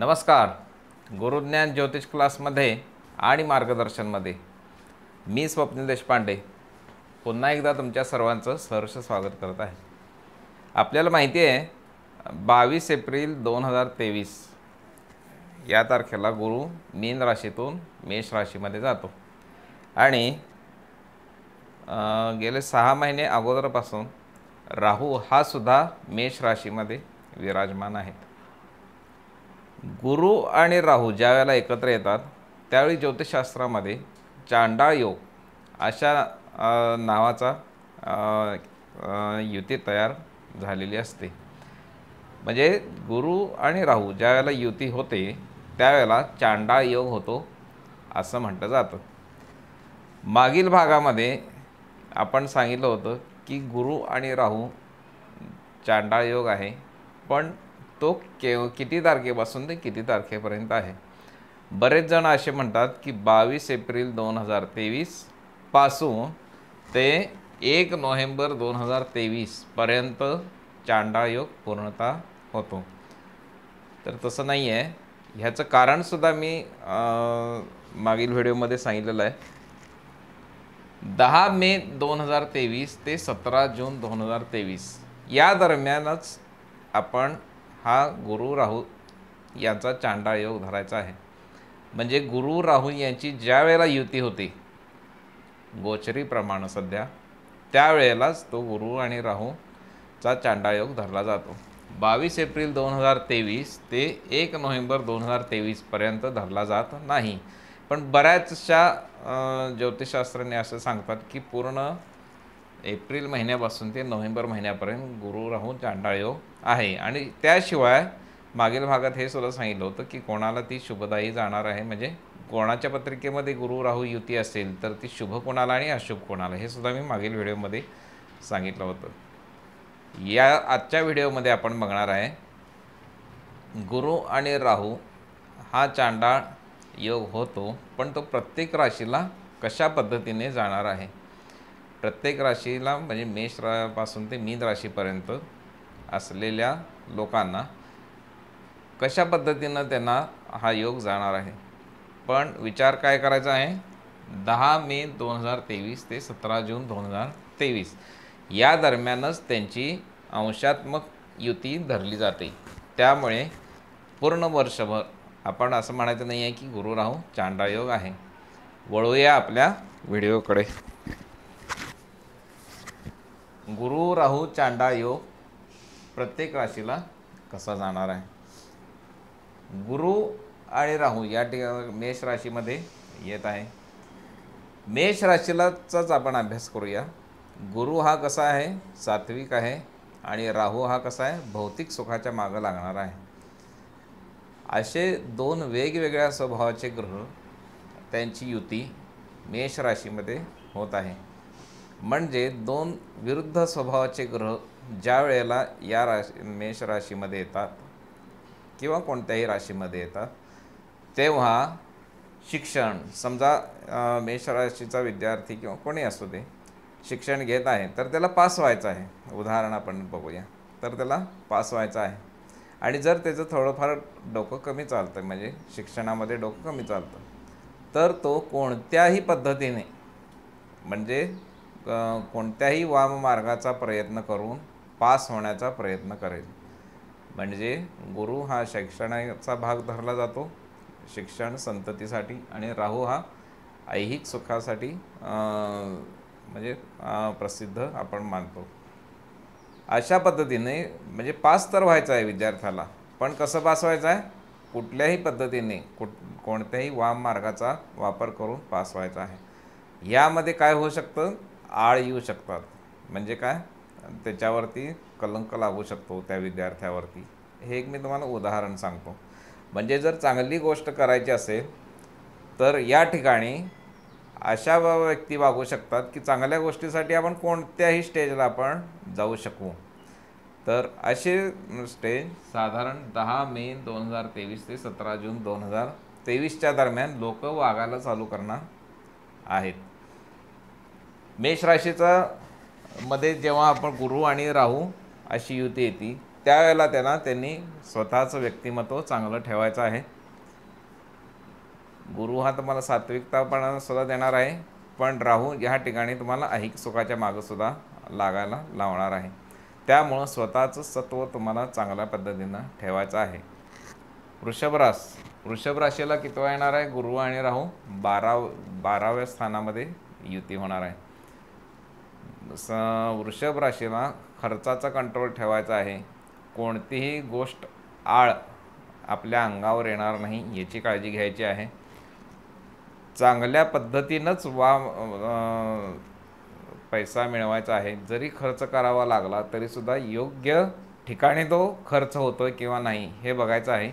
नमस्कार गुरुज्ञान ज्योतिष क्लासमध्ये आणि मार्गदर्शनमध्ये मी स्वप्नील देशपांडे पुन्हा एकदा तुमच्या सर्वांचं सहर्ष स्वागत करत आहे आपल्याला माहिती आहे बावीस एप्रिल दोन हजार तेवीस या तारखेला गुरु मीन राशीतून मेष राशीमध्ये जातो आणि गेले सहा महिने अगोदरपासून राहू हा सुद्धा मेष राशीमध्ये विराजमान आहेत गुरु आणि राहू ज्या वेळेला एकत्र येतात त्यावेळी ज्योतिषशास्त्रामध्ये चांडा योग अशा नावाचा युती तयार झालेली असते म्हणजे गुरु आणि राहू ज्या वेळेला युती होते त्यावेळेला चांडा योग होतो असं म्हटलं जातं मागील भागामध्ये आपण सांगितलं होतं की गुरु आणि राहू चांडाळ योग आहे पण तो केव किती तारखेपासून ते किती तारखेपर्यंत आहे बरेच जण असे म्हणतात की बावीस एप्रिल दोन हजार तेवीसपासून ते एक नोव्हेंबर दोन हजार तेवीसपर्यंत चांडायोग पूर्णता होतो तर तसं नाही आहे ह्याचं कारणसुद्धा मी मागील व्हिडिओमध्ये सांगितलेलं आहे दहा मे दोन हजार तेवीस ते सतरा जून दोन हजार तेवीस या दरम्यानच आपण हा गुरु राहू यांचा चांडा योग धरायचा आहे म्हणजे गुरु राहू यांची ज्या वेळेला युती होती गोचरी सध्या त्यावेळेलाच तो गुरु आणि राहूचा चांडायोग धरला जातो बावीस एप्रिल दोन हजार तेवीस ते एक नोव्हेंबर दोन हजार तेवीसपर्यंत धरला जात नाही पण बऱ्याचशा ज्योतिषशास्त्रज्ञ असं सांगतात की पूर्ण एप्रिल महिन्यापासून ते नोव्हेंबर महिन्यापर्यंत गुरु राहून योग आहे आणि त्याशिवाय मागील भागात हे सुद्धा सांगितलं होतं की कोणाला ती शुभदायी जाणार आहे म्हणजे कोणाच्या पत्रिकेमध्ये गुरु राहू युती असेल तर ती शुभ कोणाला आणि अशुभ कोणाला हे सुद्धा मी मागील व्हिडिओमध्ये सांगितलं होतं या आजच्या व्हिडिओमध्ये आपण बघणार आहे गुरु आणि राहू हा चांडाळ योग होतो पण तो प्रत्येक राशीला कशा पद्धतीने जाणार आहे प्रत्येक राशीला म्हणजे मेष रापासून ते मीन राशीपर्यंत असलेल्या लोकांना कशा पद्धतीनं त्यांना हा योग जाणार आहे पण विचार काय करायचा आहे दहा मे दोन हजार तेवीस ते सतरा जून दोन हजार तेवीस या दरम्यानच त्यांची अंशात्मक युती धरली जाते त्यामुळे पूर्ण वर्षभर आपण असं म्हणायचं नाही आहे की गुरु राहू योग आहे वळूया आपल्या व्हिडिओकडे गुरु राहू चांडा योग प्रत्येक राशीला कसा जाणार आहे गुरु आणि राहू या ठिकाणी मेष राशीमध्ये येत आहे मेष राशीलाचाच आपण अभ्यास करूया गुरु हा कसा आहे सात्विक आहे आणि राहू हा कसा आहे भौतिक सुखाच्या मागं लागणार आहे असे दोन वेगवेगळ्या स्वभावाचे ग्रह त्यांची युती मेष राशीमध्ये होत आहे म्हणजे दोन विरुद्ध स्वभावाचे ग्रह ज्या वेळेला या राशी मेष राशीमध्ये येतात किंवा कोणत्याही राशीमध्ये येतात तेव्हा शिक्षण समजा मेष राशीचा विद्यार्थी किंवा कोणी असू दे शिक्षण घेत आहे तर त्याला पास व्हायचं आहे उदाहरण आपण बघूया तर त्याला पास व्हायचं आहे आणि जर त्याचं थोडंफार डोकं कमी चालतं म्हणजे शिक्षणामध्ये डोकं कमी चालतं तर तो कोणत्याही पद्धतीने म्हणजे कोणत्याही वाममार्गाचा प्रयत्न करून पास होण्याचा प्रयत्न करेल म्हणजे गुरु हा शैक्षणाचा भाग धरला जातो शिक्षण संततीसाठी आणि राहू हा ऐहिक सुखासाठी म्हणजे प्रसिद्ध आपण मानतो अशा पद्धतीने म्हणजे पास तर व्हायचा आहे विद्यार्थ्याला पण कसं पास व्हायचं आहे कुठल्याही पद्धतीने कुठ कोणत्याही वाम मार्गाचा वापर करून पास व्हायचा आहे यामध्ये काय होऊ शकतं आळ येऊ शकतात म्हणजे काय त्याच्यावरती कलंक लागू शकतो त्या विद्यार्थ्यावरती हे एक मी तुम्हाला उदाहरण सांगतो म्हणजे जर चांगली गोष्ट करायची असेल तर या ठिकाणी अशा व्यक्ती वागू शकतात की चांगल्या गोष्टीसाठी आपण कोणत्याही स्टेजला आपण जाऊ शकू तर असे स्टेज साधारण दहा मे दोन हजार तेवीस ते सतरा जून दोन हजार तेवीसच्या दरम्यान लोक वागायला चालू करणार आहेत मेष राशीचा मध्ये जेव्हा आपण गुरु आणि राहू अशी युती येते त्यावेळेला त्यांना त्यांनी स्वतःचं व्यक्तिमत्व चांगलं ठेवायचं आहे गुरु हा तुम्हाला पण सुद्धा देणार आहे पण राहू ह्या ठिकाणी तुम्हाला अहिक सुखाच्या मागंसुद्धा लागायला लावणार आहे त्यामुळं स्वतःचं सत्व तुम्हाला चांगल्या पद्धतीनं ठेवायचं आहे वृषभरास वृषभ राशीला कितवा येणार आहे गुरु आणि राहू बारा बाराव्या स्थानामध्ये युती होणार आहे स वृषभ राशीला खर्चाचा कंट्रोल ठेवायचा आहे कोणतीही गोष्ट आळ आपल्या अंगावर येणार नाही याची काळजी घ्यायची आहे चांगल्या पद्धतीनंच वा पैसा मिळवायचा आहे जरी खर्च करावा लागला तरीसुद्धा योग्य ठिकाणी तो खर्च होतो आहे किंवा नाही हे बघायचं आहे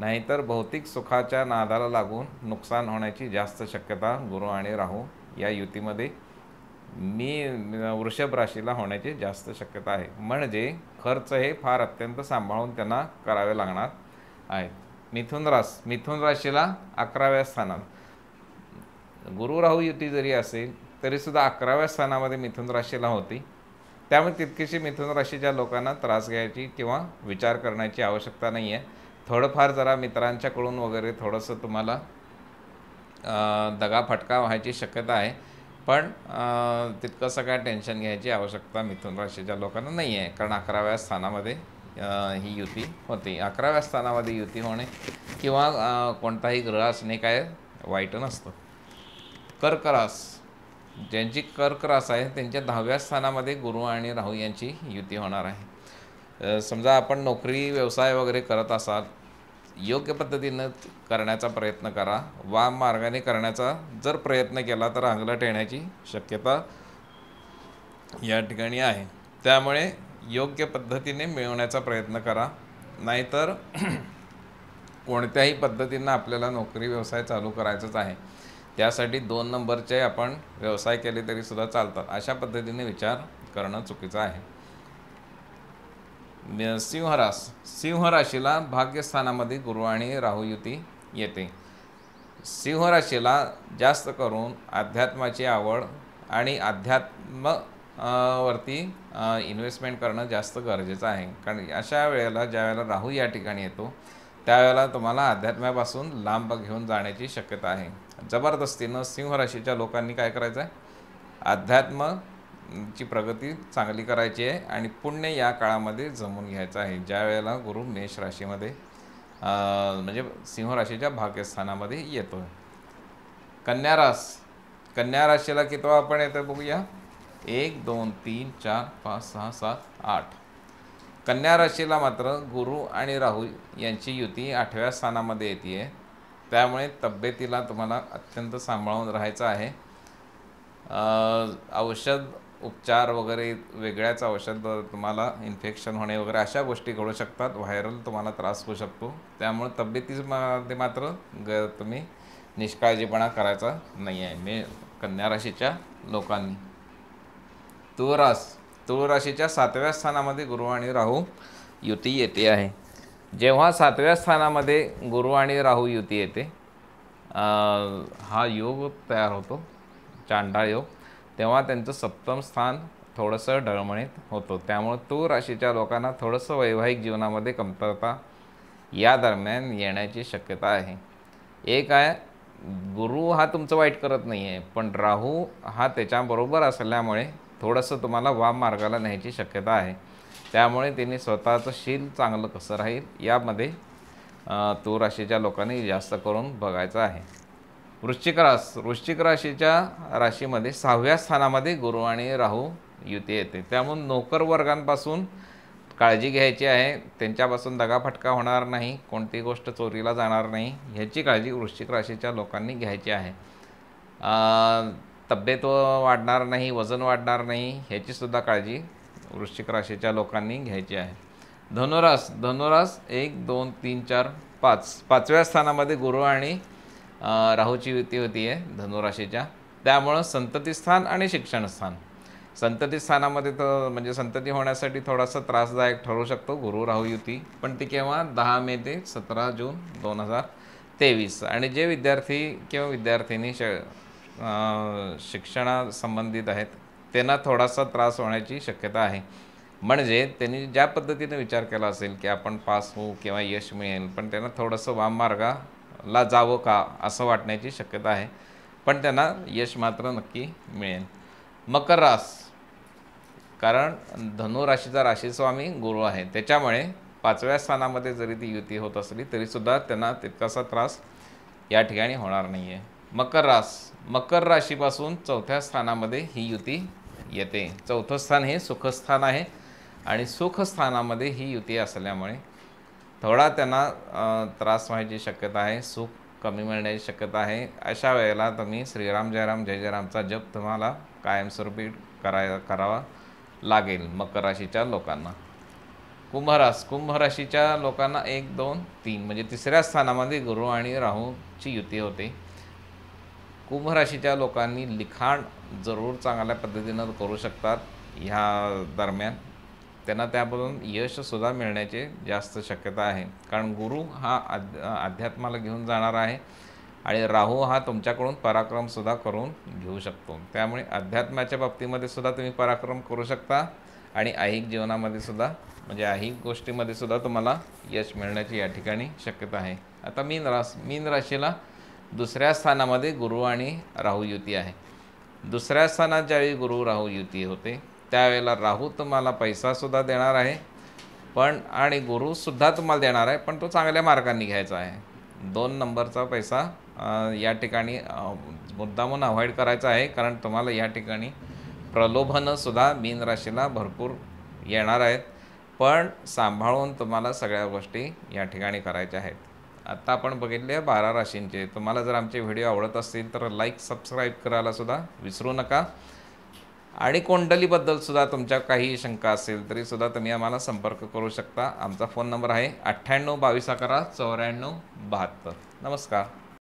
नाहीतर भौतिक सुखाच्या नादाला लागून नुकसान होण्याची जास्त शक्यता गुरु आणि राहू या युतीमध्ये मी वृषभ राशीला होण्याची जास्त शक्यता आहे म्हणजे खर्च हे फार अत्यंत सांभाळून त्यांना करावे लागणार आहेत मिथुन रास मिथुन राशीला अकराव्या स्थानात गुरु राहू युती जरी असेल तरीसुद्धा अकराव्या स्थानामध्ये मिथुन राशीला होती त्यामुळे तितकीशी मिथुन राशीच्या लोकांना त्रास घ्यायची किंवा विचार करण्याची आवश्यकता नाही आहे थोडंफार जरा मित्रांच्याकडून वगैरे थोडंसं तुम्हाला दगा फटका व्हायची शक्यता आहे पण तितकंसं काय टेन्शन घ्यायची आवश्यकता मिथून राशीच्या लोकांना नाही आहे कारण अकराव्या स्थानामध्ये ही युती होते अकराव्या स्थानामध्ये युती होणे किंवा कोणताही ग्रह असणे काय वाईट नसतं कर्करास ज्यांची कर्करास आहे त्यांच्या दहाव्या स्थानामध्ये गुरु आणि राहू यांची युती होणार आहे समजा आपण नोकरी व्यवसाय वगैरे करत असाल योग्य पद्धतीनं करण्याचा प्रयत्न करा वा मार्गाने करण्याचा जर प्रयत्न केला तर अंगलट येण्याची शक्यता या ठिकाणी आहे त्यामुळे योग्य पद्धतीने मिळवण्याचा प्रयत्न करा नाहीतर कोणत्याही पद्धतीनं आपल्याला नोकरी व्यवसाय चालू करायचाच आहे त्यासाठी दोन नंबरचे आपण व्यवसाय केले तरीसुद्धा चालतात अशा पद्धतीने विचार करणं चुकीचं आहे सिंहरास सिंहराशीला भाग्यस्थानामध्ये गुरु आणि राहू युती येते सिंहराशीला जास्त करून अध्यात्माची आवड आणि अध्यात्म वरती इन्व्हेस्टमेंट करणं जास्त गरजेचं आहे कारण अशा वेळेला ज्या वेळेला राहू या ठिकाणी येतो त्यावेळेला तुम्हाला अध्यात्मापासून लांब घेऊन जाण्याची शक्यता आहे जबरदस्तीनं सिंहराशीच्या लोकांनी काय करायचं आहे अध्यात्म ची प्रगती चांगली करायची आहे आणि पुण्य या काळामध्ये जमून घ्यायचं आहे ज्या वेळेला गुरु मेष राशीमध्ये म्हणजे सिंह राशीच्या भाग्यस्थानामध्ये येतो कन्या रास कन्या राशीला किती आपण येतो बघूया एक दोन तीन चार पाच सहा सात आठ कन्या राशीला मात्र गुरु आणि राहू यांची युती आठव्या स्थानामध्ये येते आहे त्यामुळे तब्येतीला तुम्हाला अत्यंत सांभाळून राहायचं आहे औषध उपचार वगैरे वेगळ्याच औषध तुम्हाला इन्फेक्शन होणे वगैरे अशा गोष्टी घडू शकतात व्हायरल तुम्हाला त्रास होऊ शकतो त्यामुळे तब्येतीमध्ये मात्र ग तुम्ही निष्काळजीपणा करायचा नाही आहे मी कन्या राशीच्या लोकांनी तुळरास तुळराशीच्या राशीच्या सातव्या स्थानामध्ये गुरु आणि राहू युती येते आहे जेव्हा सातव्या स्थानामध्ये गुरु आणि राहू युती येते हा योग तयार होतो चांडा योग तेव्हा त्यांचं सप्तम स्थान थोडंसं ढळमळीत होतं त्यामुळं तू राशीच्या लोकांना थोडंसं वैवाहिक जीवनामध्ये कमतरता या दरम्यान येण्याची शक्यता आहे एक आहे गुरु हा तुमचं वाईट करत नाही आहे पण राहू हा त्याच्याबरोबर असल्यामुळे थोडंसं तुम्हाला वाम मार्गाला न्यायची शक्यता आहे त्यामुळे त्यांनी स्वतःचं शील चांगलं कसं राहील यामध्ये तू राशीच्या लोकांनी जास्त करून बघायचं आहे वृश्चिक रास वृश्चिक राशीच्या राशीमध्ये सहाव्या स्थानामध्ये गुरु आणि राहू युती येते त्यामुळे नोकरवर्गांपासून काळजी घ्यायची आहे त्यांच्यापासून दगाफटका होणार नाही कोणती गोष्ट चोरीला जाणार नाही ह्याची काळजी वृश्चिक राशीच्या लोकांनी घ्यायची आहे तब्येत वाढणार नाही वजन वाढणार नाही ह्याचीसुद्धा काळजी वृश्चिक राशीच्या लोकांनी घ्यायची आहे धनुरास धनुरास एक दोन तीन चार पाच पाचव्या स्थानामध्ये गुरु आणि राहूची युती होती आहे धनुराशीच्या त्यामुळं संततीस्थान आणि शिक्षणस्थान संततीस्थानामध्ये तर म्हणजे संतती होण्यासाठी थोडासा त्रासदायक ठरू शकतो गुरु राहू युती पण ती केव्हा दहा मे ते सतरा जून दोन हजार तेवीस आणि जे विद्यार्थी किंवा विद्यार्थिनी श शिक्षणासंबंधित आहेत त्यांना थोडासा त्रास होण्याची शक्यता आहे म्हणजे त्यांनी ज्या पद्धतीने विचार केला असेल की आपण पास होऊ किंवा यश मिळेल पण त्यांना थोडंसं वाममार्गा ला जावं का असं वाटण्याची शक्यता आहे पण त्यांना यश मात्र नक्की मिळेल मकर रास कारण धनुराशीचा राशीस्वामी गुरु आहे त्याच्यामुळे पाचव्या स्थानामध्ये जरी ती युती होत असली तरीसुद्धा त्यांना तितकासा त्रास या ठिकाणी होणार नाही आहे मकर रास मकर राशीपासून चौथ्या स्थानामध्ये ही युती येते चौथं स्थान हे सुखस्थान आहे आणि सुखस्थानामध्ये ही युती असल्यामुळे थोडा त्यांना त्रास व्हायची शक्यता आहे सुख कमी मिळण्याची शक्यता आहे अशा वेळेला तुम्ही श्रीराम जयराम जय जयरामचा जप तुम्हाला कायमस्वरूपी कराय करावा लागेल मकर राशीच्या लोकांना कुंभरास कुंभ राशीच्या लोकांना एक दोन तीन म्हणजे तिसऱ्या स्थानामध्ये गुरु आणि राहूची युती होते कुंभ राशीच्या लोकांनी लिखाण जरूर चांगल्या पद्धतीनं करू शकतात ह्या दरम्यान त्यांना त्यामधून यशसुद्धा मिळण्याची जास्त शक्यता आहे कारण गुरु हा अध्यात्माला घेऊन जाणार आहे आणि राहू हा तुमच्याकडून पराक्रमसुद्धा करून घेऊ शकतो त्यामुळे अध्यात्माच्या बाबतीमध्ये सुद्धा तुम्ही पराक्रम करू शकता आणि ऐहिक जीवनामध्ये सुद्धा म्हणजे ऐहिक गोष्टीमध्ये सुद्धा तुम्हाला यश मिळण्याची या ठिकाणी शक्यता आहे आता मीन रास मीन राशीला दुसऱ्या स्थानामध्ये गुरु आणि राहू युती आहे दुसऱ्या स्थानात ज्यावेळी गुरु राहू युती होते त्यावेळेला राहू तुम्हाला पैसासुद्धा देणार आहे पण आणि गुरुसुद्धा तुम्हाला देणार आहे पण तो चांगल्या मार्गाने घ्यायचा आहे दोन नंबरचा पैसा या ठिकाणी मुद्दामून अवॉइड करायचा आहे कारण तुम्हाला या ठिकाणी प्रलोभनंसुद्धा मीन राशीला भरपूर येणार आहेत पण सांभाळून तुम्हाला सगळ्या गोष्टी या ठिकाणी करायच्या आहेत आत्ता आपण बघितले बारा राशींचे तुम्हाला जर आमचे व्हिडिओ आवडत असतील तर लाईक सबस्क्राईब करायलासुद्धा विसरू नका आणि कोंडलीबद्दलसुद्धा तुमच्या काही शंका असेल तरीसुद्धा तुम्ही आम्हाला संपर्क करू शकता आमचा फोन नंबर आहे अठ्ठ्याण्णव बावीस अकरा चौऱ्याण्णव बहात्तर नमस्कार